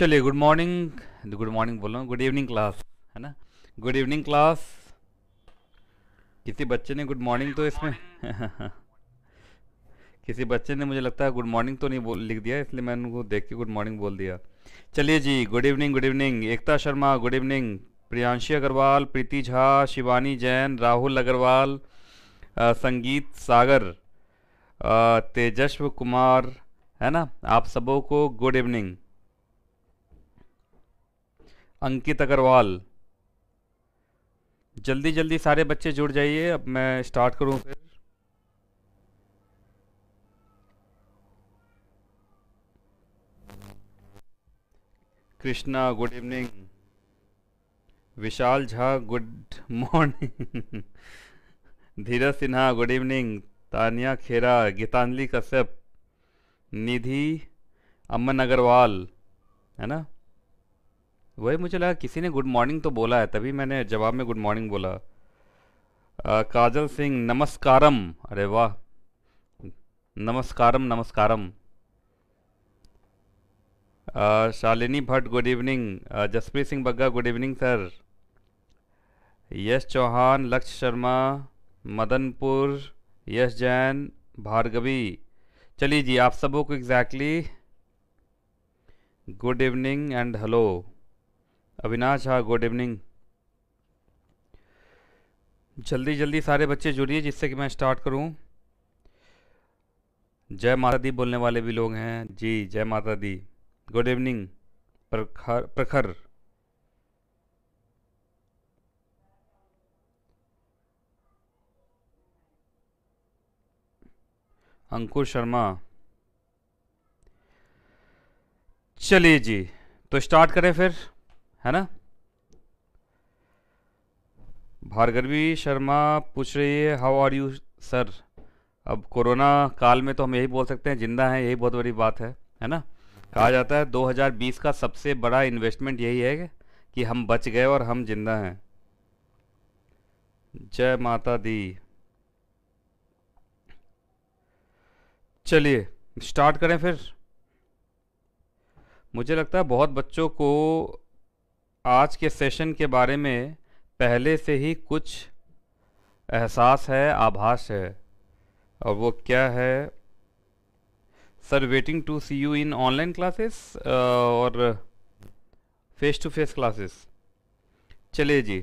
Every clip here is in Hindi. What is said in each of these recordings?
चलिए गुड मॉर्निंग गुड मॉर्निंग बोलो गुड इवनिंग क्लास है ना गुड इवनिंग क्लास किसी बच्चे ने गुड मॉर्निंग तो इसमें किसी बच्चे ने मुझे लगता है गुड मॉर्निंग तो नहीं बोल लिख दिया इसलिए मैंने उनको देख के गुड मॉर्निंग बोल दिया चलिए जी good evening good evening Ekta Sharma good evening Priyanshi Agarwal Preeti Jha Shivani Jain Rahul Agarwal Sangeet Sagar Tejasv Kumar है ना आप सबों को गुड इवनिंग अंकित अग्रवाल जल्दी जल्दी सारे बच्चे जुड़ जाइए अब मैं स्टार्ट करूं फिर Krishna good evening Vishal Jha good morning Dheeraj Sinha good evening Tania Khera Geetanjali Kashyap Nidhi Aman Agarwal है ना वही मुझे लगा किसी ने गुड मॉर्निंग तो बोला है तभी मैंने जवाब में गुड मॉर्निंग बोला काजल सिंह नमस्कारम अरे वाह नमस्कारम नमस्कारम Shalini Bhatt good evening Jaspreet Singh Bagga good evening sir Yash Chauhan Lakshya Sharma Madanpur यश जैन भार्गवी चलिए जी आप सबों को exactly good evening and hello Avinash हाँ गुड इवनिंग जल्दी जल्दी सारे बच्चे जुड़िए जिससे कि मैं स्टार्ट करूं जय माता दी बोलने वाले भी लोग हैं जी जय माता दी गुड इवनिंग प्रखर प्रखर अंकुर शर्मा चलिए जी तो स्टार्ट करें फिर है ना भार्गवी शर्मा पूछ रही है हाउ आर यू सर अब कोरोना काल में तो हम यही बोल सकते हैं जिंदा हैं यही बहुत बड़ी बात है है ना कहा जाता है 2020 का सबसे बड़ा इन्वेस्टमेंट यही है कि हम बच गए और हम जिंदा हैं जय माता दी चलिए स्टार्ट करें फिर मुझे लगता है बहुत बच्चों को आज के सेशन के बारे में पहले से ही कुछ एहसास है आभास है और वो क्या है sir waiting to see you in online classes और फेस टू फेस क्लासेस चलिए जी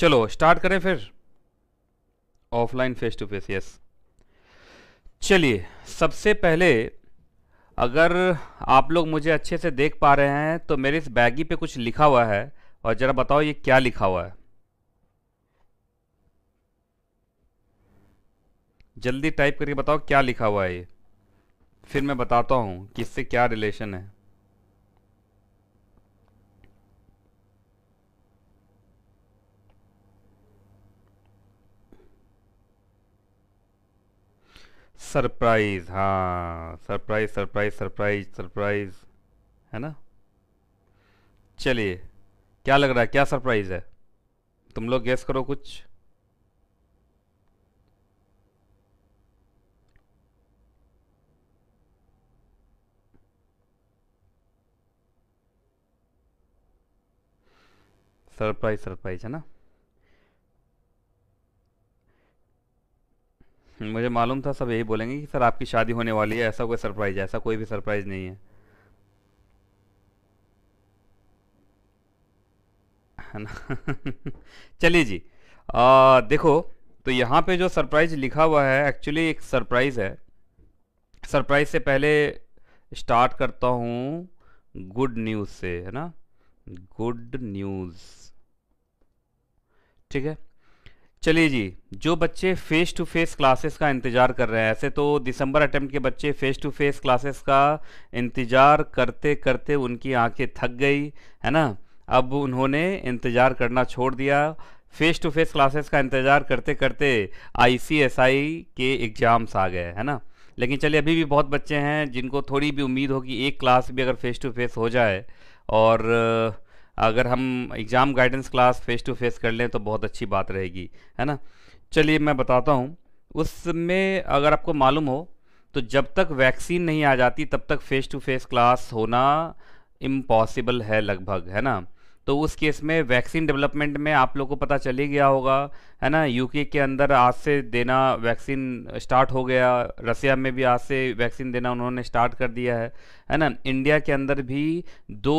चलो स्टार्ट करें फिर offline face to face yes चलिए सबसे पहले अगर आप लोग मुझे अच्छे से देख पा रहे हैं तो मेरे इस बैगी पे कुछ लिखा हुआ है और ज़रा बताओ ये क्या लिखा हुआ है जल्दी टाइप करके बताओ क्या लिखा हुआ है ये फिर मैं बताता हूँ कि इससे क्या रिलेशन है सरप्राइज हाँ सरप्राइज सरप्राइज सरप्राइज सरप्राइज है ना चलिए क्या लग रहा है क्या सरप्राइज है तुम लोग गैस करो कुछ सरप्राइज सरप्राइज है ना हम्म, मुझे मालूम था सब यही बोलेंगे कि सर आपकी शादी होने वाली है ऐसा कोई सरप्राइज है ऐसा कोई भी सरप्राइज नहीं है ना चलिए जी आ, देखो तो यहाँ पे जो सरप्राइज लिखा हुआ है एक्चुअली एक सरप्राइज है सरप्राइज से पहले स्टार्ट करता हूँ गुड न्यूज़ से है ना गुड न्यूज़ ठीक है चलिए जी जो बच्चे फेस टू फेस क्लासेस का इंतज़ार कर रहे हैं ऐसे तो दिसंबर अटेम्प्ट के बच्चे फेस टू फेस क्लासेस का इंतज़ार करते करते उनकी आंखें थक गई है ना अब उन्होंने इंतज़ार करना छोड़ दिया फेस टू फेस क्लासेस का इंतज़ार करते करते आईसीएसआई के एग्ज़ाम्स आ गए है ना लेकिन चलिए अभी भी बहुत बच्चे हैं जिनको थोड़ी भी उम्मीद हो कि एक क्लास भी अगर फेस टू फेस हो जाए और अगर हम exam guidance class face to face कर लें तो बहुत अच्छी बात रहेगी है ना चलिए मैं बताता हूँ उसमें अगर आपको मालूम हो तो जब तक वैक्सीन नहीं आ जाती तब तक फ़ेस टू फेस क्लास होना इम्पॉसिबल है लगभग है ना तो उस केस में वैक्सीन डेवलपमेंट में आप लोग को पता चल ही गया होगा है ना यूके के अंदर आज से देना वैक्सीन स्टार्ट हो गया रसिया में भी आज से वैक्सीन देना उन्होंने स्टार्ट कर दिया है है ना इंडिया के अंदर भी दो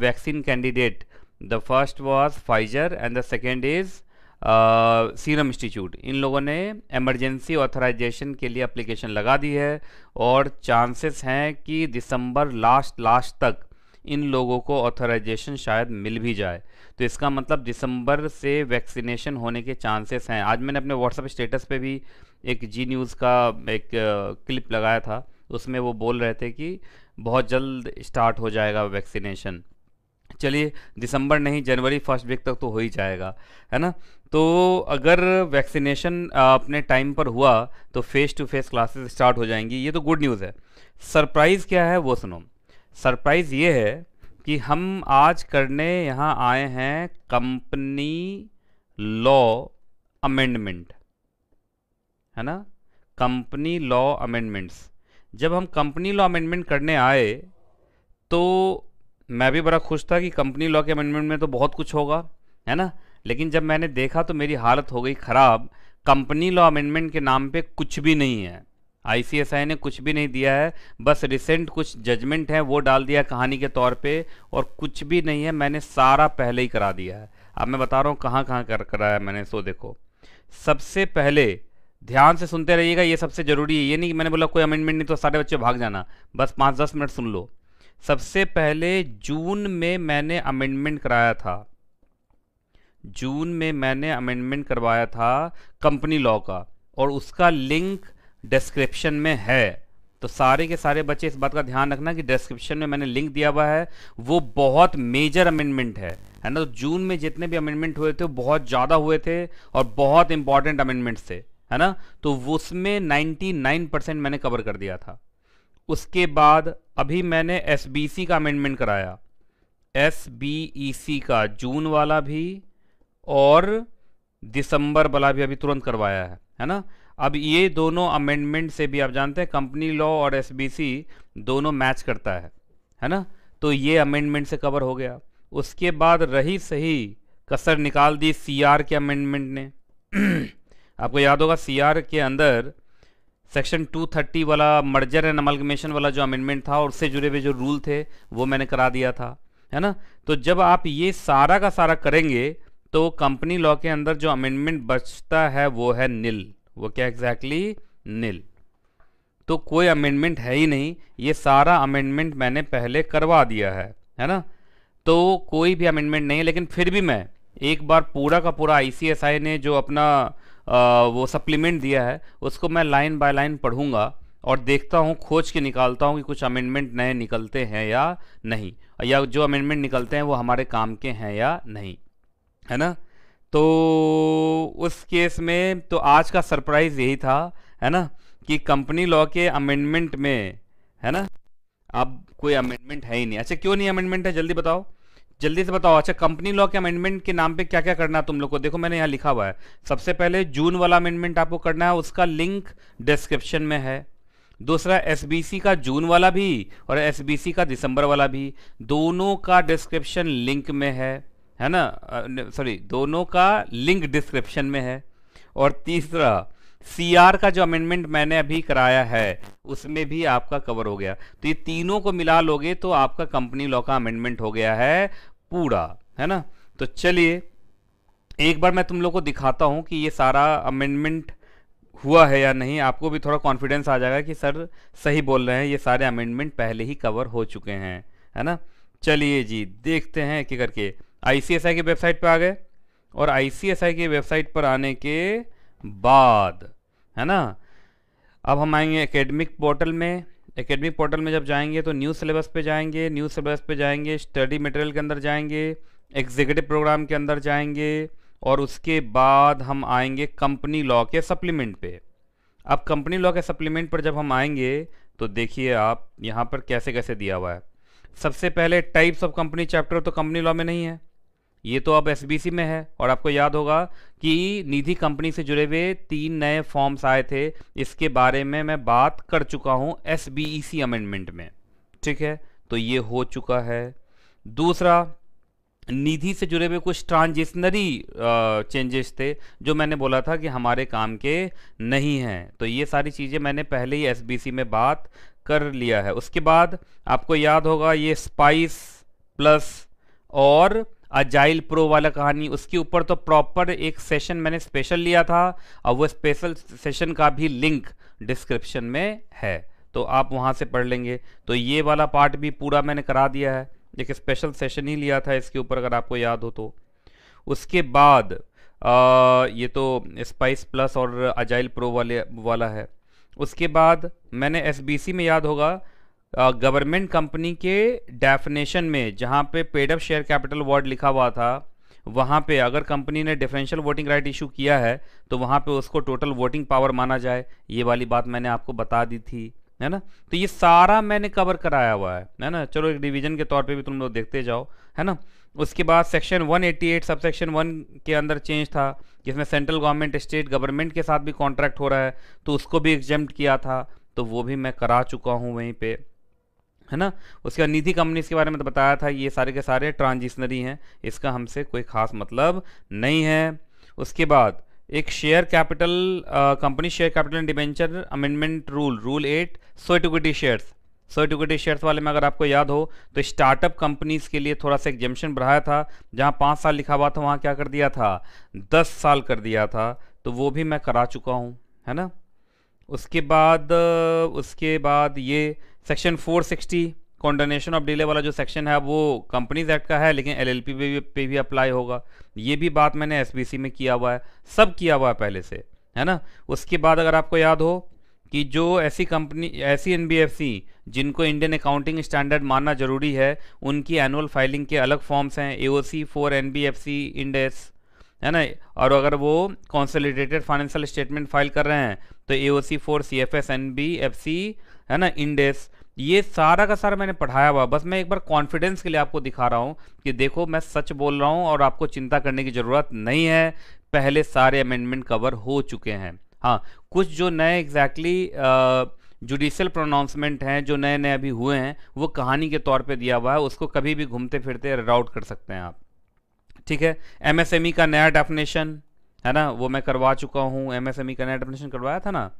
vaccine candidate the first was Pfizer and the second is Serum Institute इन लोगों ने एमरजेंसी ऑथराइजेशन के लिए एप्लीकेशन लगा दी है और चांसेस हैं कि दिसंबर लास्ट लास्ट तक इन लोगों को ऑथराइजेशन शायद मिल भी जाए तो इसका मतलब दिसंबर से वैक्सीनेशन होने के चांसेस हैं आज मैंने अपने व्हाट्सअप स्टेटस पे भी एक जी न्यूज़ का एक क्लिप लगाया था उसमें वो बोल रहे थे कि बहुत जल्द स्टार्ट हो जाएगा वैक्सीनेशन चलिए दिसंबर नहीं जनवरी फर्स्ट वीक तक तो हो ही जाएगा है ना तो अगर वैक्सीनेशन अपने टाइम पर हुआ तो face to face classes start हो जाएंगी ये तो गुड न्यूज़ है सरप्राइज़ क्या है वो सुनो सरप्राइज़ ये है कि हम आज करने यहाँ आए हैं कंपनी लॉ अमेंडमेंट है ना कंपनी लॉ अमेंडमेंट्स जब हम कंपनी लॉ अमेंडमेंट करने आए तो मैं भी बड़ा खुश था कि कंपनी लॉ के अमेंडमेंट में तो बहुत कुछ होगा है ना लेकिन जब मैंने देखा तो मेरी हालत हो गई ख़राब कंपनी लॉ अमेंडमेंट के नाम पे कुछ भी नहीं है आईसीएसआई ने कुछ भी नहीं दिया है बस रिसेंट कुछ जजमेंट है वो डाल दिया कहानी के तौर पे और कुछ भी नहीं है मैंने सारा पहले ही करा दिया है अब मैं बता रहा हूँ कहाँ कहाँ कर है मैंने सो देखो सबसे पहले ध्यान से सुनते रहिएगा ये सबसे ज़रूरी है ये नहीं कि मैंने बोला कोई अमेंडमेंट नहीं तो सारे बच्चे भाग जाना बस पाँच दस मिनट सुन लो सबसे पहले जून में मैंने अमेंडमेंट कराया था जून में मैंने अमेंडमेंट करवाया था कंपनी लॉ का और उसका लिंक डिस्क्रिप्शन में है तो सारे के सारे बच्चे इस बात का ध्यान रखना कि डिस्क्रिप्शन में मैंने लिंक दिया हुआ है वो बहुत मेजर अमेंडमेंट है है ना तो जून में जितने भी अमेंडमेंट हुए थे बहुत ज़्यादा हुए थे और बहुत इंपॉर्टेंट अमेंडमेंट थे है ना तो उसमें नाइन परसेंट मैंने कवर कर दिया था उसके बाद अभी मैंने एस का अमेंडमेंट कराया एस e का जून वाला भी और दिसंबर वाला भी अभी तुरंत करवाया है है ना अब ये दोनों अमेंडमेंट से भी आप जानते हैं कंपनी लॉ और एस दोनों मैच करता है है ना तो ये अमेंडमेंट से कवर हो गया उसके बाद रही सही कसर निकाल दी सीआर के अमेंडमेंट ने आपको याद होगा सीआर के अंदर सेक्शन 230 वाला मर्जर एंड अमलगमेशन वाला जो अमेंडमेंट था और उससे जुड़े हुए जो रूल थे वो मैंने करा दिया था है ना तो जब आप ये सारा का सारा करेंगे तो कंपनी लॉ के अंदर जो अमेंडमेंट बचता है वो है निल वो क्या एग्जैक्टली नील तो कोई अमेंडमेंट है ही नहीं ये सारा अमेंडमेंट मैंने पहले करवा दिया है है ना तो कोई भी अमेंडमेंट नहीं है लेकिन फिर भी मैं एक बार पूरा का पूरा आईसीएसआई ने जो अपना आ, वो सप्लीमेंट दिया है उसको मैं लाइन बाय लाइन पढ़ूंगा और देखता हूँ खोज के निकालता हूँ कि कुछ अमेंडमेंट नए निकलते हैं या नहीं या जो अमेंडमेंट निकलते हैं वो हमारे काम के हैं या नहीं है ना तो उस केस में तो आज का सरप्राइज यही था है ना कि कंपनी लॉ के अमेंडमेंट में है ना अब कोई अमेंडमेंट है ही नहीं अच्छा क्यों नहीं अमेंडमेंट है जल्दी बताओ जल्दी से बताओ अच्छा कंपनी लॉ के अमेंडमेंट के नाम पे क्या क्या करना है तुम लोग को देखो मैंने यहाँ लिखा हुआ है सबसे पहले जून वाला अमेंडमेंट आपको करना है उसका लिंक डिस्क्रिप्शन में है दूसरा एस का जून वाला भी और एस का दिसंबर वाला भी दोनों का डिस्क्रिप्शन लिंक में है है ना सॉरी दोनों का लिंक डिस्क्रिप्शन में है और तीसरा सीआर का जो अमेंडमेंट मैंने अभी कराया है उसमें भी आपका कवर हो गया तो ये तीनों को मिला लोगे तो आपका कंपनी लॉ का अमेंडमेंट हो गया है पूरा है ना तो चलिए एक बार मैं तुम लोग को दिखाता हूं कि ये सारा अमेंडमेंट हुआ है या नहीं आपको भी थोड़ा कॉन्फिडेंस आ जाएगा कि सर सही बोल रहे हैं ये सारे अमेंडमेंट पहले ही कवर हो चुके हैं है ना चलिए जी देखते हैं कि करके आईसीएसआई की वेबसाइट पर आ गए और आईसीएसआई की वेबसाइट पर आने के बाद है ना अब हम आएंगे एकेडमिक पोर्टल में एकेडमिक पोर्टल में जब जाएंगे तो न्यू सिलेबस पे जाएंगे न्यू सिलेबस पे जाएंगे स्टडी मटेरियल के अंदर जाएंगे एग्जीक्यूटिव प्रोग्राम के अंदर जाएंगे और उसके बाद हम आएंगे कंपनी लॉ के सप्लीमेंट पे अब कंपनी लॉ के सप्लीमेंट पर जब हम आएंगे तो देखिए आप यहाँ पर कैसे कैसे दिया हुआ है सबसे पहले टाइप्स ऑफ कंपनी चैप्टर तो कंपनी लॉ में नहीं है ये तो अब एस में है और आपको याद होगा कि निधि कंपनी से जुड़े हुए तीन नए फॉर्म्स आए थे इसके बारे में मैं बात कर चुका हूँ एस अमेंडमेंट e में ठीक है तो ये हो चुका है दूसरा निधि से जुड़े हुए कुछ ट्रांजिशनरी चेंजेस थे जो मैंने बोला था कि हमारे काम के नहीं हैं तो ये सारी चीज़ें मैंने पहले ही एस में बात कर लिया है उसके बाद आपको याद होगा ये स्पाइस प्लस और अजाइल प्रो वाला कहानी उसके ऊपर तो प्रॉपर एक सेशन मैंने स्पेशल लिया था और वो स्पेशल सेशन का भी लिंक डिस्क्रिप्शन में है तो आप वहाँ से पढ़ लेंगे तो ये वाला पार्ट भी पूरा मैंने करा दिया है एक स्पेशल सेशन ही लिया था इसके ऊपर अगर आपको याद हो तो उसके बाद आ, ये तो स्पाइस प्लस और अजाइल प्रो वाले वाला है उसके बाद मैंने एस में याद होगा गवर्नमेंट कंपनी के डेफिनेशन में जहाँ पे paid up share capital word लिखा हुआ था वहाँ पे अगर कंपनी ने डिफरेंशियल वोटिंग राइट इशू किया है तो वहाँ पे उसको टोटल वोटिंग पावर माना जाए ये वाली बात मैंने आपको बता दी थी है ना तो ये सारा मैंने कवर कराया हुआ है है ना चलो एक डिवीजन के तौर पे भी तुम लोग देखते जाओ है ना उसके बाद सेक्शन 188 सब सेक्शन वन के अंदर चेंज था जिसमें सेंट्रल गवर्नमेंट स्टेट गवर्नमेंट के साथ भी कॉन्ट्रैक्ट हो रहा है तो उसको भी एग्जाम किया था तो वो भी मैं करा चुका हूँ वहीं पर है ना उसके बाद निधि कंपनीज के बारे में तो बताया था ये सारे के सारे ट्रांजिशनरी हैं इसका हमसे कोई खास मतलब नहीं है उसके बाद एक share capital company share capital and debenture amendment rule rule eight so equity shares so equity shares वाले में अगर आपको याद हो तो स्टार्टअप कंपनीज के लिए थोड़ा सा एग्जम्पन बढ़ाया था जहाँ पाँच साल लिखा हुआ था वहाँ क्या कर दिया था दस साल कर दिया था तो वो भी मैं करा चुका हूँ है ना उसके बाद उसके बाद ये सेक्शन 460 कॉन्डोनेशन ऑफ डिले वाला जो सेक्शन है वो कंपनीज एक्ट का है लेकिन एल पे भी पे भी अप्लाई होगा ये भी बात मैंने एस में किया हुआ है सब किया हुआ है पहले से है ना उसके बाद अगर आपको याद हो कि जो ऐसी कंपनी ऐसी एनबीएफसी जिनको इंडियन अकाउंटिंग स्टैंडर्ड मानना जरूरी है उनकी एनुअल फाइलिंग के अलग फॉर्म्स हैं ए ओ बी फॉर सी इंडेस है ना और अगर वो कॉन्सोलिडेटेड फाइनेंशियल स्टेटमेंट फाइल कर रहे हैं तो A O C four C F S N B F C है ना इंडेस ये सारा का सारा मैंने पढ़ाया हुआ बस मैं एक बार कॉन्फिडेंस के लिए आपको दिखा रहा हूँ कि देखो मैं सच बोल रहा हूँ और आपको चिंता करने की ज़रूरत नहीं है पहले सारे अमेंडमेंट कवर हो चुके हैं हाँ कुछ जो नए एग्जैक्टली जुडिशल प्रोनाउंसमेंट हैं जो नए नए अभी हुए हैं वो कहानी के तौर पे दिया हुआ है उसको कभी भी घूमते फिरते राउट कर सकते हैं आप ठीक है एमएसएमई e का नया डेफिनेशन है ना वो मैं करवा चुका हूँ एमएसएमई e का नया डेफिनेशन करवाया था ना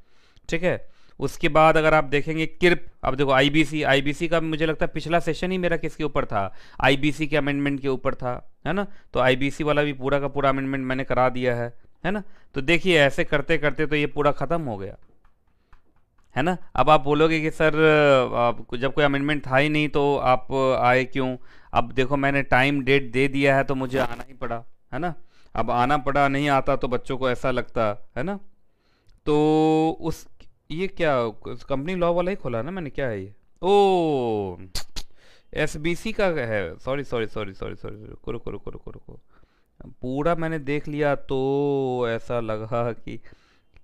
ठीक है उसके बाद अगर आप देखेंगे किर्प अब देखो आईबीसी आईबीसी का मुझे लगता है पिछला सेशन ही मेरा किसके ऊपर था आईबीसी के अमेंडमेंट के ऊपर था है ना तो आईबीसी वाला भी पूरा का पूरा अमेंडमेंट मैंने करा दिया है है ना तो देखिए ऐसे करते करते तो ये पूरा ख़त्म हो गया है ना अब आप बोलोगे कि सर जब कोई अमेंडमेंट था ही नहीं तो आप आए क्यों अब देखो मैंने टाइम डेट दे दिया है तो मुझे आना ही पड़ा है ना अब आना पड़ा नहीं आता तो बच्चों को ऐसा लगता है ना तो उस ये क्या कंपनी लॉ वाला ही खोला ना मैंने क्या है ये ओ एस बी सी का है sorry sorry sorry sorry sorry करो करो करो करो करो पूरा मैंने देख लिया तो ऐसा लगा कि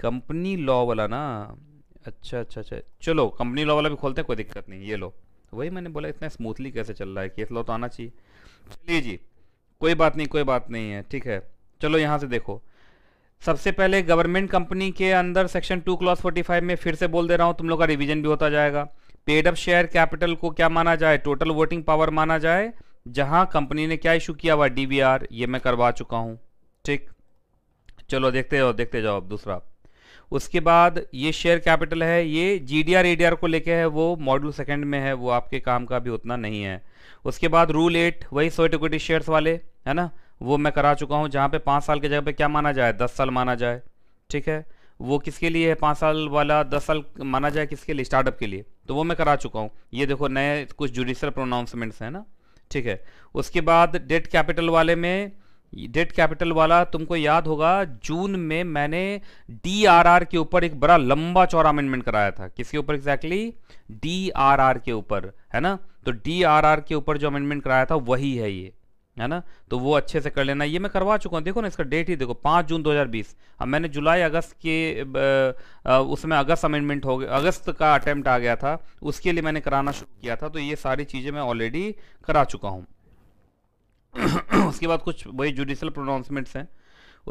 कंपनी लॉ वाला ना अच्छा अच्छा अच्छा चलो कंपनी लॉ वाला भी खोलते हैं कोई दिक्कत नहीं ये लो तो वही मैंने बोला इतना स्मूथली कैसे चल रहा है केस लॉ तो आना चाहिए चलिए जी कोई बात नहीं कोई बात नहीं है ठीक है चलो यहाँ से देखो सबसे पहले गवर्नमेंट कंपनी के अंदर section two clause forty five में फिर से बोल दे रहा हूँ तुम लोग का रिविजन भी होता जाएगा पेड अप शेयर कैपिटल को क्या माना जाए टोटल वोटिंग पावर माना जाए जहां कंपनी ने क्या इशू किया हुआ डी ये मैं करवा चुका हूँ ठीक चलो देखते जाओ देखते जाओ अब दूसरा उसके बाद ये शेयर कैपिटल है ये G D R A D R को लेके है वो मॉड्यूल सेकंड में है वो आपके काम का भी उतना नहीं है उसके बाद रूल एट वही सोएट इक्विटी शेयर्स वाले है ना वो मैं करा चुका हूँ जहाँ पे पाँच साल की जगह पे क्या माना जाए दस साल माना जाए ठीक है वो किसके लिए है पाँच साल वाला दस साल माना जाए किसके लिए स्टार्टअप के लिए तो वो मैं करा चुका हूँ ये देखो नए कुछ जुडिशल प्रोनाउंसमेंट्स हैं ना ठीक है उसके बाद डेट कैपिटल वाले में डेट कैपिटल वाला तुमको याद होगा जून में मैंने डीआरआर के ऊपर एक बड़ा लंबा चौड़ा अमेंडमेंट कराया था किसके ऊपर एग्जैक्टली डीआरआर के ऊपर है ना तो डीआरआर के ऊपर जो अमेंडमेंट कराया था वही है ये है ना तो वो अच्छे से कर लेना ये मैं करवा चुका हूँ देखो ना इसका डेट ही देखो पाँच जून 2020 अब मैंने जुलाई अगस्त के उसमें अगस्त अमेंडमेंट हो गया अगस्त का अटैम्प्ट आ गया था उसके लिए मैंने कराना शुरू किया था तो ये सारी चीज़ें मैं ऑलरेडी करा चुका हूँ उसके बाद कुछ वही जुडिशल प्रोनाउंसमेंट्स हैं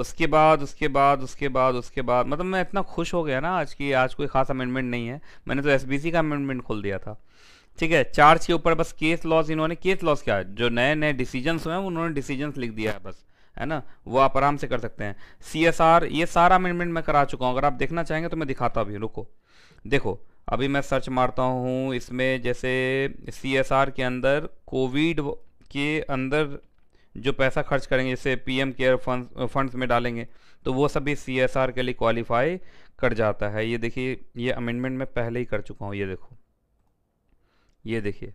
उसके बाद उसके बाद उसके बाद उसके बाद मतलब मैं इतना खुश हो गया ना आज की आज कोई खास अमेंडमेंट नहीं है मैंने तो एस का अमेंडमेंट खोल दिया था ठीक है चार्ज के ऊपर बस केस लॉस इन्होंने केस लॉस क्या जो नए नए डिसीजन हुए हैं उन्होंने डिसीजन लिख दिया है बस है ना वो आप आराम से कर सकते हैं सी एस आर ये सारा अमेंडमेंट मैं करा चुका हूँ अगर आप देखना चाहेंगे तो मैं दिखाता भी रुको देखो अभी मैं सर्च मारता हूँ इसमें जैसे सी एस आर के अंदर कोविड के अंदर जो पैसा खर्च करेंगे जैसे पीएम केयर फंड फंड्स में डालेंगे तो वो सभी सीएसआर के लिए क्वालिफाई कर जाता है ये देखिए ये अमेंडमेंट मैं पहले ही कर चुका हूँ ये देखो ये देखिए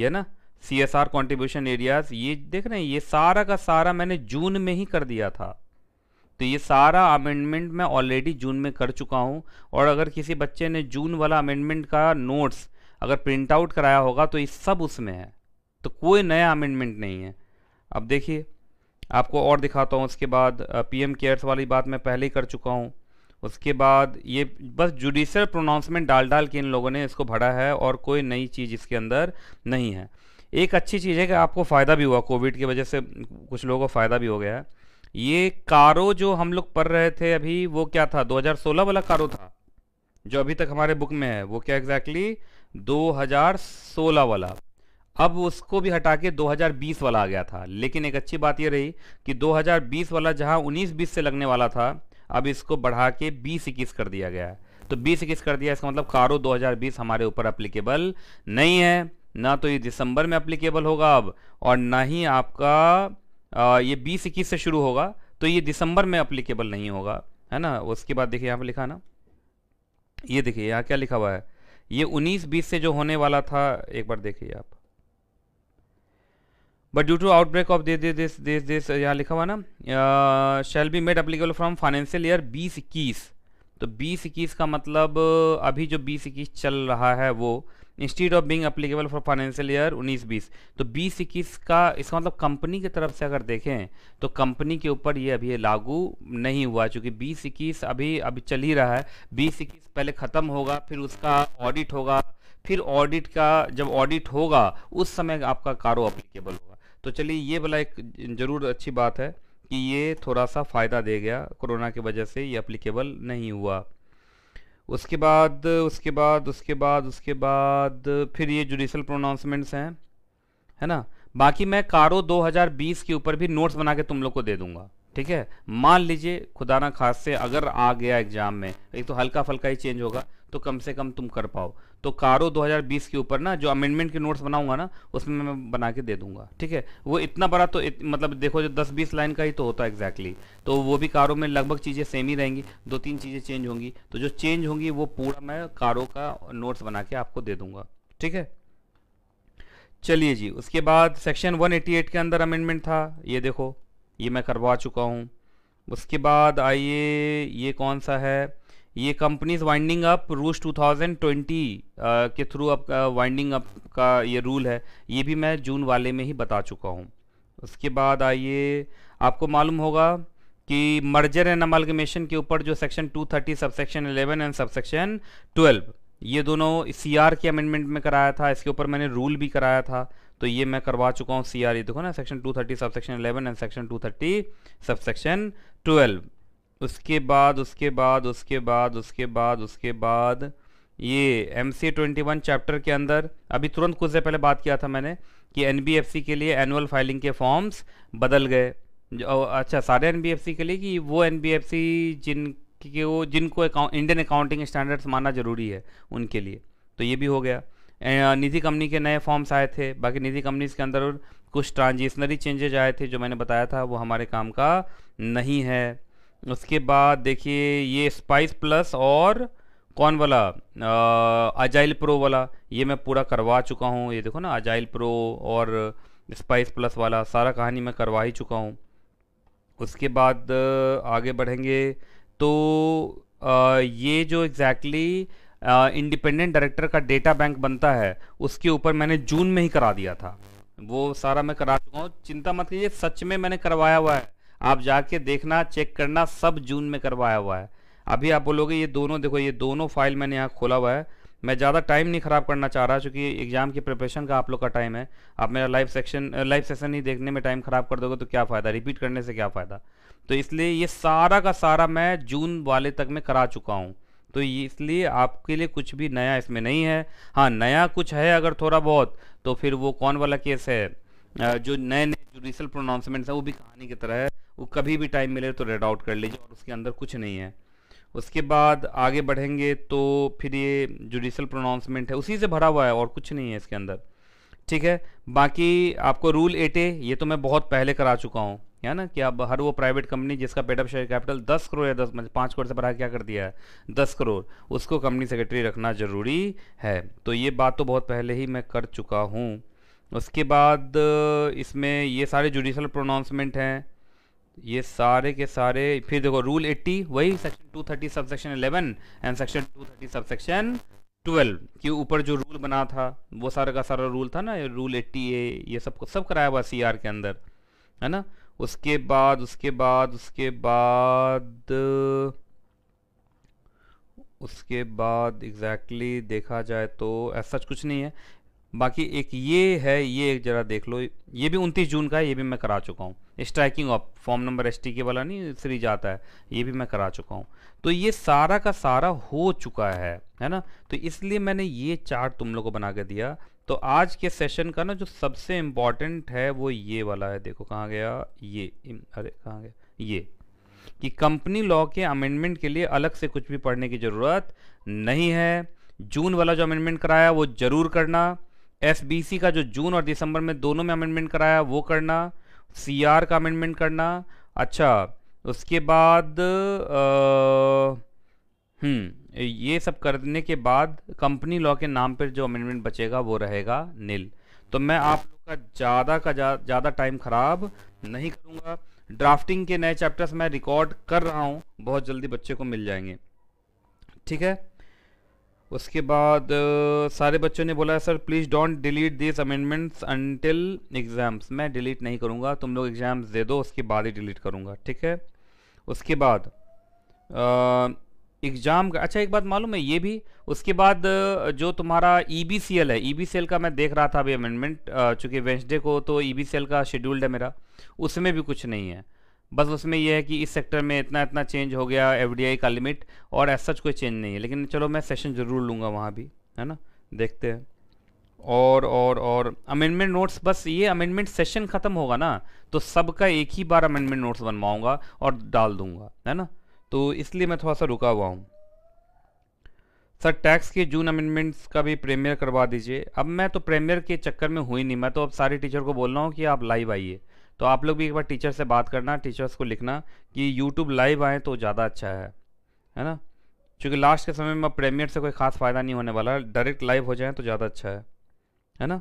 ये ना C S R contribution areas ये देख रहे हैं ये सारा का सारा मैंने जून में ही कर दिया था तो ये सारा अमेंडमेंट मैं ऑलरेडी जून में कर चुका हूँ और अगर किसी बच्चे ने जून वाला अमेंडमेंट का नोट्स अगर प्रिंट आउट कराया होगा तो ये सब उसमें है तो कोई नया अमेंडमेंट नहीं है अब देखिए आपको और दिखाता हूँ उसके बाद पीएम केयर्स वाली बात मैं पहले ही कर चुका हूँ उसके बाद ये बस जुडिशल प्रोनाउंसमेंट डाल डाल के इन लोगों ने इसको भरा है और कोई नई चीज़ इसके अंदर नहीं है एक अच्छी चीज़ है कि आपको फ़ायदा भी हुआ कोविड की वजह से कुछ लोगों को फ़ायदा भी हो गया है ये कारो जो हम लोग पढ़ रहे थे अभी वो क्या था 2016 वाला कारो था जो अभी तक हमारे बुक में है वो क्या एग्जैक्टली exactly? 2016 वाला अब उसको भी हटा के 2020 वाला आ गया था लेकिन एक अच्छी बात ये रही कि 2020 वाला जहां 19-20 से लगने वाला था अब इसको बढ़ा के बीस इक्कीस कर दिया गया है तो बीस इक्कीस कर दिया इसका मतलब कारो 2020 हमारे ऊपर अप्लीकेबल नहीं है ना तो ये दिसंबर में अप्लीकेबल होगा अब और ना ही आपका आ, ये बीस इक्कीस से शुरू होगा तो ये दिसंबर में अप्लीकेबल नहीं होगा है ना उसके बाद देखिए यहाँ पर लिखा ना ये देखिए यहाँ क्या लिखा हुआ है ये उन्नीस बीस से जो होने वाला था एक बार देखिए आप but due to outbreak of this this this this यहाँ लिखा हुआ ना shall be made applicable from financial year बीस इक्कीस तो बीस इक्कीस का मतलब uh, अभी जो बीस इक्कीस चल रहा है वो institute of being applicable for financial year उन्नीस बीस तो बीस इक्कीस का इसका मतलब कंपनी की तरफ से अगर देखें तो कंपनी के ऊपर ये अभी लागू नहीं हुआ चूँकि बीस इक्कीस अभी अभी चल ही रहा है बीस इक्कीस पहले ख़त्म होगा फिर उसका ऑडिट होगा फिर ऑडिट का जब ऑडिट होगा उस समय आपका कारो अप्लीकेबल होगा तो चलिए ये वाला एक ज़रूर अच्छी बात है कि ये थोड़ा सा फ़ायदा दे गया कोरोना की वजह से ये अप्लीकेबल नहीं हुआ उसके बाद उसके बाद उसके बाद उसके बाद फिर ये जुडिशल प्रोनाउंसमेंट्स हैं है ना बाकी मैं कारो 2020 के ऊपर भी नोट्स बना के तुम लोग को दे दूंगा ठीक है मान लीजिए खुदा ना खास से अगर आ गया एग्जाम में एक तो हल्का फल्का ही चेंज होगा तो कम से कम तुम कर पाओ तो कारो 2020 के ऊपर ना जो अमेंडमेंट के नोट्स बनाऊंगा ना उसमें मैं बना के दे दूंगा ठीक है वो इतना बड़ा तो इत, मतलब देखो जो 10-20 लाइन का ही तो होता है एग्जैक्टली तो वो भी कारों में लगभग चीज़ें सेम ही रहेंगी दो तीन चीज़ें चेंज होंगी तो जो चेंज होंगी वो पूरा मैं कारों का नोट्स बना के आपको दे दूंगा ठीक है चलिए जी उसके बाद सेक्शन वन के अंदर अमेंडमेंट था ये देखो ये मैं करवा चुका हूँ उसके बाद आइए ये कौन सा है ये कंपनीज वाइंडिंग अप रूस 2020 के थ्रू अप वाइंडिंग अप का ये रूल है ये भी मैं जून वाले में ही बता चुका हूँ उसके बाद आइए आपको मालूम होगा कि मर्जर एंड अमलगमेशन के ऊपर जो section 230 section eleven and section twelve ये दोनों सीआर के अमेंडमेंट में कराया था इसके ऊपर मैंने रूल भी कराया था तो ये मैं करवा चुका हूँ आर ये देखो ना section sub section eleven and section sub section twelve उसके बाद उसके बाद उसके बाद उसके बाद उसके बाद ये M C twenty one chapter के अंदर अभी तुरंत कुछ देर पहले बात किया था मैंने कि एन बी एफ सी के लिए एनुअल फाइलिंग के फॉर्म्स बदल गए अच्छा सारे एन बी एफ सी के लिए कि वो एन बी एफ सी जिन कि वो जिनको अकाउंट इंडियन अकाउंटिंग स्टैंडर्ड्स मानना ज़रूरी है उनके लिए तो ये भी हो गया निजी कंपनी के नए फॉर्म्स आए थे बाकी निजी कंपनीज के अंदर कुछ ट्रांजिशनरी चेंजेज आए थे जो मैंने बताया था वो हमारे काम का नहीं है उसके बाद देखिए ये स्पाइस प्लस और कौन वाला अजाइल प्रो वाला ये मैं पूरा करवा चुका हूँ ये देखो ना अजाइल प्रो और स्पाइस प्लस वाला सारा कहानी मैं करवा ही चुका हूँ उसके बाद आगे बढ़ेंगे तो आ, ये जो एग्जैक्टली इंडिपेंडेंट डायरेक्टर का डेटा बैंक बनता है उसके ऊपर मैंने जून में ही करा दिया था वो सारा मैं करा चुका हूँ चिंता मत कीजिए सच में मैंने करवाया हुआ है आप जाके देखना चेक करना सब जून में करवाया हुआ है अभी आप बोलोगे ये दोनों देखो ये दोनों फाइल मैंने यहाँ खोला हुआ है मैं ज़्यादा टाइम नहीं ख़राब करना चाह रहा क्योंकि एग्ज़ाम की प्रिपरेशन का आप लोग का टाइम है आप मेरा लाइव सेक्शन लाइव सेशन ही देखने में टाइम ख़राब कर दोगे तो क्या फ़ायदा रिपीट करने से क्या फ़ायदा तो इसलिए ये सारा का सारा मैं जून वाले तक में करा चुका हूँ तो इसलिए आपके लिए कुछ भी नया इसमें नहीं है हाँ नया कुछ है अगर थोड़ा बहुत तो फिर वो कौन वाला केस है जो नए नए जुडिशल प्रोनाउंसमेंट्स हैं वो भी कहानी की तरह है वो कभी भी टाइम मिले तो रेड आउट कर लीजिए और उसके अंदर कुछ नहीं है उसके बाद आगे बढ़ेंगे तो फिर ये जुडिशल प्रोनाउंसमेंट है उसी से भरा हुआ है और कुछ नहीं है इसके अंदर ठीक है बाकी आपको रूल एट ए ये तो मैं बहुत पहले करा चुका हूँ है ना कि अब हर वो प्राइवेट कंपनी जिसका पेटअप शेयर कैपिटल दस करोड़ या दस मतलब पाँच करोड़ से बढ़ा क्या कर दिया है दस करोड़ उसको कंपनी सेक्रेटरी रखना ज़रूरी है तो ये बात तो बहुत पहले ही मैं कर चुका हूँ उसके बाद इसमें ये सारे जुडिशल प्रोनाउंसमेंट हैं ये सारे के सारे फिर देखो रूल 80 वही section 230 section eleven and section 230 section twelve के ऊपर जो रूल बना था वो सारा का सारा रूल था ना ये रूल 80 ए ये सब सब कराया हुआ सी के अंदर है ना उसके बाद उसके बाद उसके बाद उसके बाद एग्जैक्टली exactly देखा जाए तो ऐसा कुछ नहीं है बाकी एक ये है ये एक जरा देख लो ये भी उनतीस जून का है ये भी मैं करा चुका हूँ striking off form number S K वाला नहीं सीरीज आता है ये भी मैं करा चुका हूँ तो ये सारा का सारा हो चुका है है ना तो इसलिए मैंने ये चार्ट तुम लोग को बना के दिया तो आज के सेशन का ना जो सबसे इम्पॉर्टेंट है वो ये वाला है देखो कहाँ गया ये अरे कहाँ गया ये कि कंपनी लॉ के अमेंडमेंट के लिए अलग से कुछ भी पढ़ने की ज़रूरत नहीं है जून वाला जो अमेंडमेंट कराया वो ज़रूर करना एसबीसी का जो जून और दिसंबर में दोनों में अमेंडमेंट कराया वो करना सीआर का अमेंडमेंट करना अच्छा उसके बाद हम्म ये सब करने के बाद कंपनी लॉ के नाम पर जो अमेंडमेंट बचेगा वो रहेगा नील तो मैं आप लोग का ज़्यादा का ज़्यादा टाइम ख़राब नहीं करूँगा ड्राफ्टिंग के नए चैप्टर्स मैं रिकॉर्ड कर रहा हूँ बहुत जल्दी बच्चे को मिल जाएंगे ठीक है उसके बाद सारे बच्चों ने बोला sir please don't delete this amendments until exams मैं डिलीट नहीं करूँगा तुम लोग एग्ज़ाम्स दे दो उसके बाद ही डिलीट करूँगा ठीक है उसके बाद एग्ज़ाम का अच्छा एक बात मालूम है ये भी उसके बाद जो तुम्हारा ई बी सी एल है ई बी सी एल का मैं देख रहा था अभी अमेंडमेंट चूँकि वेंसडे को तो ई बी सी एल का शेड्यूल्ड है मेरा उसमें भी कुछ नहीं है बस उसमें यह है कि इस सेक्टर में इतना इतना चेंज हो गया एफ का लिमिट और एज सच कोई चेंज नहीं है लेकिन चलो मैं सेशन ज़रूर लूँगा वहाँ भी है ना देखते हैं और और और अमेंडमेंट नोट्स बस ये अमेंडमेंट सेशन ख़त्म होगा ना तो सबका एक ही बार अमेंडमेंट नोट्स बनवाऊँगा और डाल दूंगा है ना तो इसलिए मैं थोड़ा सा रुका हुआ हूँ सर टैक्स के जून अमेंडमेंट्स का भी प्रीमियर करवा दीजिए अब मैं तो प्रीमियर के चक्कर में हुई नहीं मैं तो अब सारे टीचर को बोल रहा हूँ कि आप लाइव आइए तो आप लोग भी एक बार टीचर से बात करना टीचर्स को लिखना कि यूट्यूब लाइव आएँ तो ज़्यादा अच्छा है है ना क्योंकि लास्ट के समय में प्रेमियर से कोई खास फ़ायदा नहीं होने वाला डायरेक्ट लाइव हो जाए तो ज़्यादा अच्छा है है ना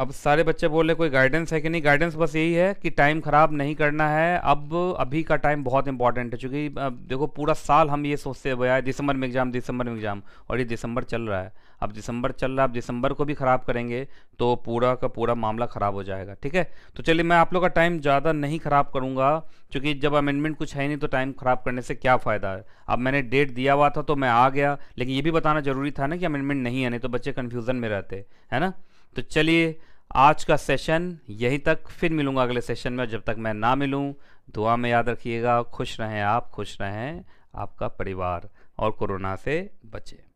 अब सारे बच्चे बोल रहे कोई गाइडेंस है कि नहीं गाइडेंस बस यही है कि टाइम ख़राब नहीं करना है अब अभी का टाइम बहुत इंपॉर्टेंट है क्योंकि देखो पूरा साल हम ये सोचते हुए आए दिसंबर में एग्ज़ाम दिसंबर में एग्ज़ाम और ये दिसंबर चल रहा है अब दिसंबर चल रहा है अब दिसंबर को भी ख़राब करेंगे तो पूरा का पूरा मामला ख़राब हो जाएगा ठीक है तो चलिए मैं आप लोग का टाइम ज़्यादा नहीं ख़राब करूँगा क्योंकि जब अमेंडमेंट कुछ है नहीं तो टाइम ख़राब करने से क्या फ़ायदा है अब मैंने डेट दिया हुआ था तो मैं आ गया लेकिन ये भी बताना ज़रूरी था ना कि अमेंडमेंट नहीं है नहीं तो बच्चे कन्फ्यूज़न में रहते है ना तो चलिए आज का सेशन यहीं तक फिर मिलूंगा अगले सेशन में जब तक मैं ना मिलूं दुआ में याद रखिएगा खुश रहें आप खुश रहें आपका परिवार और कोरोना से बचें